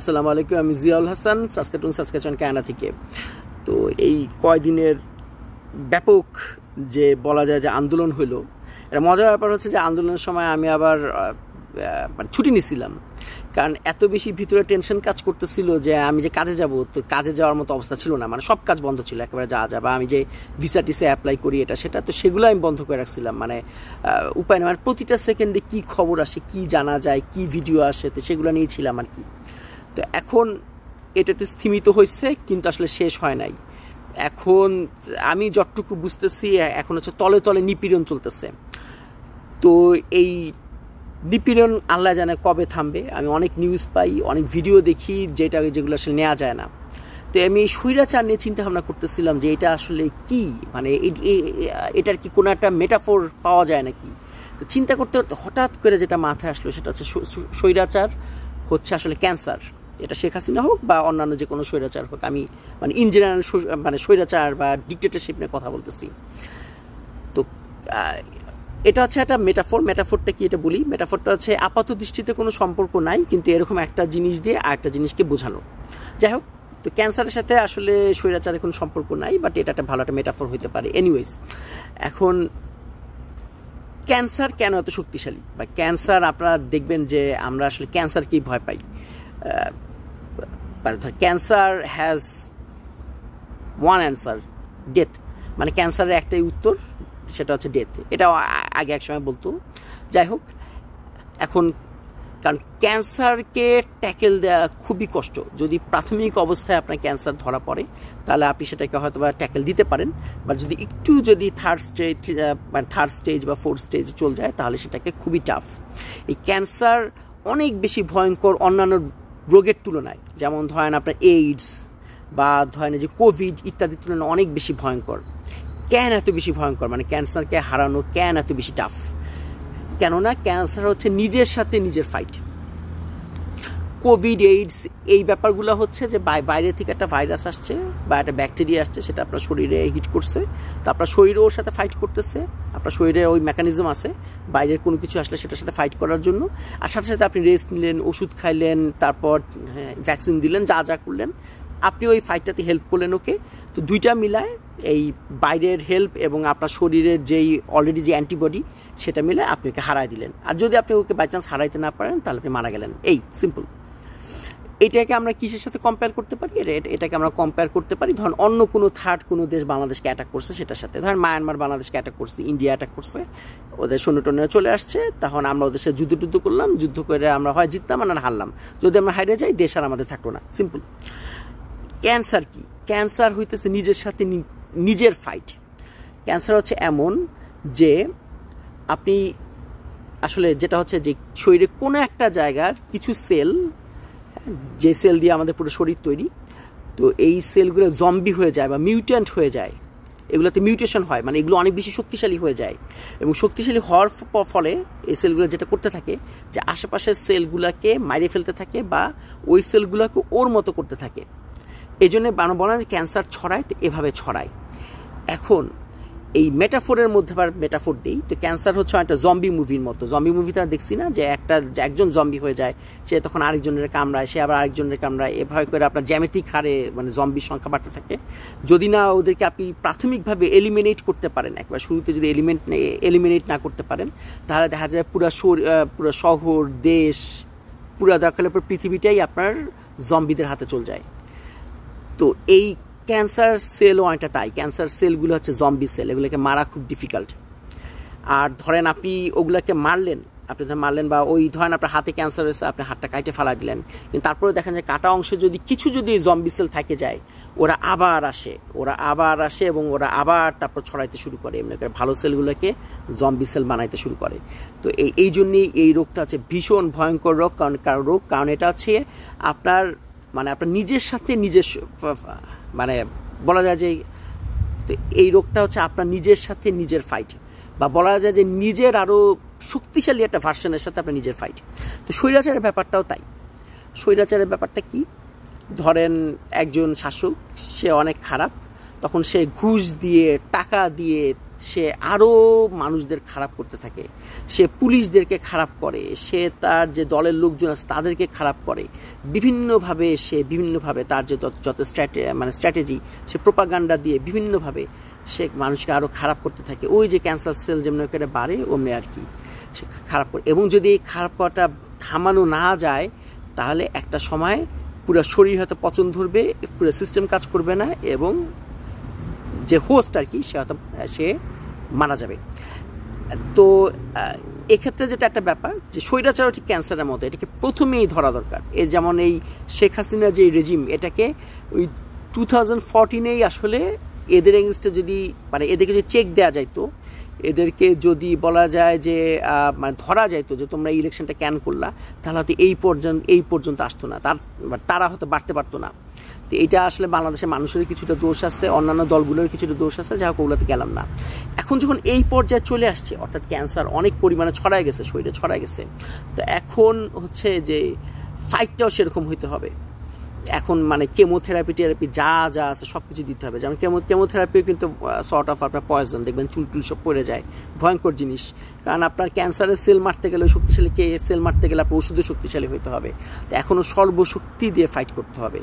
আসসালামু আলাইকুম আমি Ziaul Hasan Saskatoon Saskatchewan Canada থেকে তো এই কয়দিনের ব্যাপক যে বলা যায় যে আন্দোলন হলো এটা মজার ব্যাপার হচ্ছে যে আন্দোলনের সময় আমি আবার মানে ছুটি নিছিলাম কারণ এত বেশি ভিতরে টেনশন কাজ করতেছিল যে আমি যে কাজে যাব তো কাজে যাওয়ার মতো অবস্থা ছিল না মানে সব কাজ বন্ধ ছিল একেবারে যাওয়া যাবে বা আমি যে ভিসা টিসে অ্যাপ্লাই করি এটা সেটা তো সেগুলো আমি বন্ধ করে রাখছিলাম মানে উপায় নেই মানে প্রতিটা সেকেন্ডে কী খবর আসে কি জানা যায় কি ভিডিও আসে তো সেগুলো নিয়েছিলাম আর কি তো এখন এটা একটু স্থিমিত হয়েছে কিন্তু আসলে শেষ হয় নাই এখন আমি যতটুকু বুঝতেছি এখন হচ্ছে তলে তলে নিপীড়ন চলতেছে তো এই নিপীড়ন আল্লাহ জানে কবে থামবে আমি অনেক নিউজ পাই অনেক ভিডিও দেখি যেটা যেগুলো আসলে নেওয়া যায় না তো আমি এই স্বৈরাচার নিয়ে চিন্তাভাবনা করতেছিলাম যে এটা আসলে কি মানে এটার কি কোনো একটা মেটাফোর পাওয়া যায় নাকি তো চিন্তা করতে হঠাৎ করে যেটা মাথায় আসলো সেটা হচ্ছে স্বৈরাচার হচ্ছে আসলে ক্যান্সার এটা শেখ হাসিনা হোক বা অন্যান্য যে কোনো স্বৈরাচার হোক আমি মানে ইন জেনারেল মানে স্বৈরাচার বা ডিকটেটারশিপ নিয়ে কথা বলতেছি তো এটা হচ্ছে একটা মেটাফোর মেটাফোরটা কি এটা বলি মেটাফোরটা হচ্ছে আপাত দৃষ্টিতে কোনো সম্পর্ক নাই কিন্তু এরকম একটা জিনিস দিয়ে আর একটা জিনিসকে বোঝানো যাই হোক তো ক্যান্সারের সাথে আসলে স্বৈরাচারের কোনো সম্পর্ক নাই বাট এটা একটা ভালো একটা মেটাফোর হইতে পারে এনিওয়েজ এখন ক্যান্সার কেন এত শক্তিশালী বা ক্যান্সার আপনারা দেখবেন যে আমরা আসলে ক্যান্সারকেই ভয় পাই পারে cancer has one answer death মানে ক্যান্সারের একটাই উত্তর সেটা হচ্ছে ডেথ এটা আগে একসময় বলতো যাই হোক এখন কারণ ক্যান্সারকে ট্যাকেল দেওয়া খুবই কষ্ট যদি প্রাথমিক অবস্থায় আপনার ক্যান্সার ধরা পড়ে তাহলে আপনি সেটাকে হয়তো বা ট্যাকেল দিতে পারেন বা যদি একটু যদি থার্ড স্টেজ মানে থার্ড স্টেজ বা ফোর্থ স্টেজে চলে যায় তাহলে সেটাকে খুবই টাফ এই ক্যান্সার অনেক বেশি ভয়ঙ্কর অন্যান্য রোগের তুলনায় যেমন ধরেন আপনার এইডস বা ধরেন যে কোভিড ইত্যাদির তুলনায় অনেক বেশি ভয়ঙ্কর কেন এত বেশি ভয়ঙ্কর মানে ক্যান্সারকে হারানো কেন এত বেশি টাফ কেননা ক্যান্সার হচ্ছে নিজের সাথে নিজের ফাইট কোভিড এইডস এই ব্যাপারগুলো হচ্ছে যে বাইরে থেকে একটা ভাইরাস আসছে বা একটা ব্যাকটেরিয়া আসছে সেটা আপনার শরীরে হিট করছে তো আপনার শরীরে ওর সাথে ফাইট করতেছে আপনার শরীরে ওই মেকানিজম আছে বাইরের কোনো কিছু আসলে সেটার সাথে ফাইট করার জন্য আর সাথে সাথে আপনি রেস্ট নিলেন ওষুধ খাইলেন তারপর ভ্যাকসিন দিলেন যা যা করলেন আপনি ওই ফাইটটাতে হেল্প করলেন ওকে তো দুইটা মিলায় এই বাইরের হেল্প এবং আপনার শরীরের যেই অলরেডি যে অ্যান্টিবডি সেটা মিলে আপনি ওকে হারাই দিলেন আর যদি আপনি ওকে বাই চান্স হারাইতে না পারেন তাহলে আপনি মারা গেলেন এই সিম্পল এটাকে আমরা কিসের সাথে কম্পেয়ার করতে পারি এটাকে আমরা কম্পেয়ার করতে পারি ধরুন অন্য কোনো থার্ড কোনো দেশ বাংলাদেশকে অ্যাটাক করছে সেটার সাথে ধরেন মায়ানমার বাংলাদেশকে অ্যাটাক করছে ইন্ডিয়া অ্যাটাক করছে ওদের সৈন্যটনেরা চলে আসছে তখন আমরা ওদের সাথে যুদ্ধ টুদ্ধ করলাম যুদ্ধ করে আমরা হয় জিতলাম আর হারলাম যদি আমরা হারিয়ে যাই দেশ আর আমাদের থাকলো না সিম্পল ক্যান্সার কি ক্যান্সার হইতেছে নিজের সাথে নিজের ফাইট ক্যান্সার হচ্ছে এমন যে আপনি আসলে যেটা হচ্ছে যে শরীরে কোনো একটা জায়গার কিছু সেল যে সেল দিয়ে আমাদের পুরো শরীর তৈরি তো এই সেলগুলো জম্বি হয়ে যায় বা মিউট্যান্ট হয়ে যায় এগুলোতে মিউটেশন হয় মানে এগুলো অনেক বেশি শক্তিশালী হয়ে যায় এবং শক্তিশালী হওয়ার ফলে এই সেলগুলো যেটা করতে থাকে যে আশেপাশের সেলগুলোকে মাইরে ফেলতে থাকে বা ওই সেলগুলোকে ওর মতো করতে থাকে এই জন্যে বানো বলা যে ক্যান্সার ছড়ায় তো এভাবে ছড়ায় এখন এই মেটাফোরের মধ্যে আবার মেটাফোর দিই তো ক্যান্সার হচ্ছে একটা জম্বি মুভির মতো জম্বি মুভিতে আমরা দেখছি না যে একটা একজন জম্বি হয়ে যায় সে তখন আরেকজনের কামড়ায় সে আবার আরেকজনের কামড়ায় এভাবে করে আপনার জ্যামিতিক হারে মানে জম্বির সংখ্যা বাড়তে থাকে যদি না ওদেরকে আপনি প্রাথমিকভাবে এলিমিনেট করতে পারেন একবার শুরুতে যদি এলিমেন্ট এলিমিনেট না করতে পারেন তাহলে দেখা যায় পুরা পুরো শহর দেশ পুরা দেখালে পর পৃথিবীটাই আপনার জম্বিদের হাতে চলে যায় তো এই ক্যান্সার সেলও অনেকটা তাই ক্যান্সার সেলগুলো হচ্ছে জম্বি সেল এগুলোকে মারা খুব ডিফিকাল্ট আর ধরেন আপনি ওগুলোকে মারলেন আপনি ধরেন মারলেন বা ওই ধরেন আপনার হাতে ক্যান্সার হয়েছে আপনি হাতটা কাটে ফালা দিলেন কিন্তু তারপরে দেখেন যে কাটা অংশে যদি কিছু যদি জম্বি সেল থাকে যায় ওরা আবার আসে ওরা আবার আসে এবং ওরা আবার তারপর ছড়াইতে শুরু করে এমনি করে ভালো সেলগুলোকে জম্বি সেল বানাইতে শুরু করে তো এই এই জন্যেই এই রোগটা হচ্ছে ভীষণ ভয়ঙ্কর রোগ কারণ কারণ রোগ কারণ এটা হচ্ছে আপনার মানে আপনার নিজের সাথে নিজের মানে বলা যায় যে এই রোগটা হচ্ছে আপনার নিজের সাথে নিজের ফাইট বা বলা যায় যে নিজের আরও শক্তিশালী একটা ভার্সনের সাথে আপনার নিজের ফাইট তো স্বৈরাচারের ব্যাপারটাও তাই স্বৈরাচারের ব্যাপারটা কি ধরেন একজন শাসক সে অনেক খারাপ তখন সে ঘুষ দিয়ে টাকা দিয়ে সে আরও মানুষদের খারাপ করতে থাকে সে পুলিশদেরকে খারাপ করে সে তার যে দলের লোকজন আছে তাদেরকে খারাপ করে বিভিন্নভাবে সে বিভিন্নভাবে তার যে যত স্ট্র্যাটে মানে স্ট্র্যাটেজি সে প্রোপাগান্ডা দিয়ে বিভিন্নভাবে সে মানুষকে আরও খারাপ করতে থাকে ওই যে ক্যান্সার সেল যেমন ওখানে বাড়ে অমনি আর কি সে খারাপ করে এবং যদি এই খারাপ করাটা থামানো না যায় তাহলে একটা সময় পুরো শরীর হয়তো পচন ধরবে পুরো সিস্টেম কাজ করবে না এবং যে হোস্ট আর কি সে হয়তো সে মারা যাবে তো এক্ষেত্রে যেটা একটা ব্যাপার যে স্বৈরাচারও ঠিক ক্যান্সারের মতো এটাকে প্রথমেই ধরা দরকার এ যেমন এই শেখ হাসিনা যে রেজিম এটাকে ওই টু থাউজেন্ড ফোরটিনেই আসলে এদের এগেনস্টে যদি মানে এদেরকে যদি চেক দেওয়া যাইতো এদেরকে যদি বলা যায় যে মানে ধরা যায় তো যে তোমরা ইলেকশনটা ক্যান করলা তাহলে হয়তো এই পর্যন্ত এই পর্যন্ত আসতো না তার মানে তারা হয়তো বাড়তে পারতো না তো এটা আসলে বাংলাদেশের মানুষের কিছুটা দোষ আছে অন্যান্য দলগুলোর কিছুটা দোষ আছে যা হোক ওগুলোতে গেলাম না এখন যখন এই পর্যায়ে চলে আসছে অর্থাৎ ক্যান্সার অনেক পরিমাণে ছড়ায় গেছে শরীরে ছড়ায় গেছে তো এখন হচ্ছে যে ফাইটটাও সেরকম হইতে হবে এখন মানে কেমোথেরাপি টেরাপি যা যা আছে সব কিছু দিতে হবে যেমন কেমো কেমোথেরাপি কিন্তু সর্ট অফ আপনার পয়জন দেখবেন চুল টুল সব পড়ে যায় ভয়ঙ্কর জিনিস কারণ আপনার ক্যান্সারের সেল মারতে গেলে শক্তিশালী কে সেল মারতে গেলে আপনার ওষুধে শক্তিশালী হতে হবে তো এখনও সর্বশক্তি দিয়ে ফাইট করতে হবে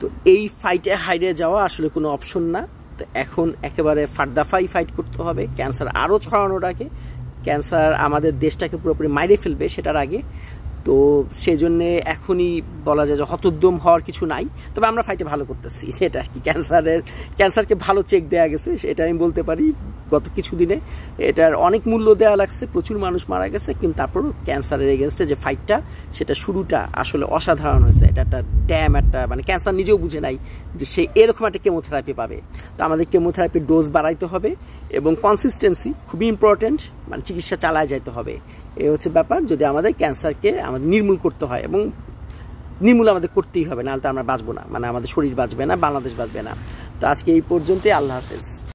তো এই ফাইটে হাইরে যাওয়া আসলে কোনো অপশন না তো এখন একেবারে ফার্দাফাই ফাইট করতে হবে ক্যান্সার আরও ছড়ানোর আগে ক্যান্সার আমাদের দেশটাকে পুরোপুরি মাইরে ফেলবে সেটার আগে তো সেজন্যে এখনই বলা যায় যে হতোদ্যম হওয়ার কিছু নাই তবে আমরা ফাইটে ভালো করতেছি সেটা আর কি ক্যান্সারের ক্যান্সারকে ভালো চেক দেওয়া গেছে সেটা আমি বলতে পারি গত কিছু দিনে এটার অনেক মূল্য দেওয়া লাগছে প্রচুর মানুষ মারা গেছে কিন্তু তারপরও ক্যান্সারের এগেনস্টে যে ফাইটটা সেটা শুরুটা আসলে অসাধারণ হয়েছে এটা একটা ড্যাম একটা মানে ক্যান্সার নিজেও বুঝে নাই যে সে এরকম একটা কেমোথেরাপি পাবে তো আমাদের কেমোথেরাপির ডোজ বাড়াইতে হবে এবং কনসিস্টেন্সি খুবই ইম্পর্ট্যান্ট মানে চিকিৎসা চালায় যাইতে হবে এ হচ্ছে ব্যাপার যদি আমাদের ক্যান্সারকে আমাদের নির্মূল করতে হয় এবং নির্মূল আমাদের করতেই হবে নাহলে তো আমরা বাঁচবো না মানে আমাদের শরীর বাঁচবে না বাংলাদেশ বাঁচবে না তো আজকে এই পর্যন্তই আল্লাহ হাফেজ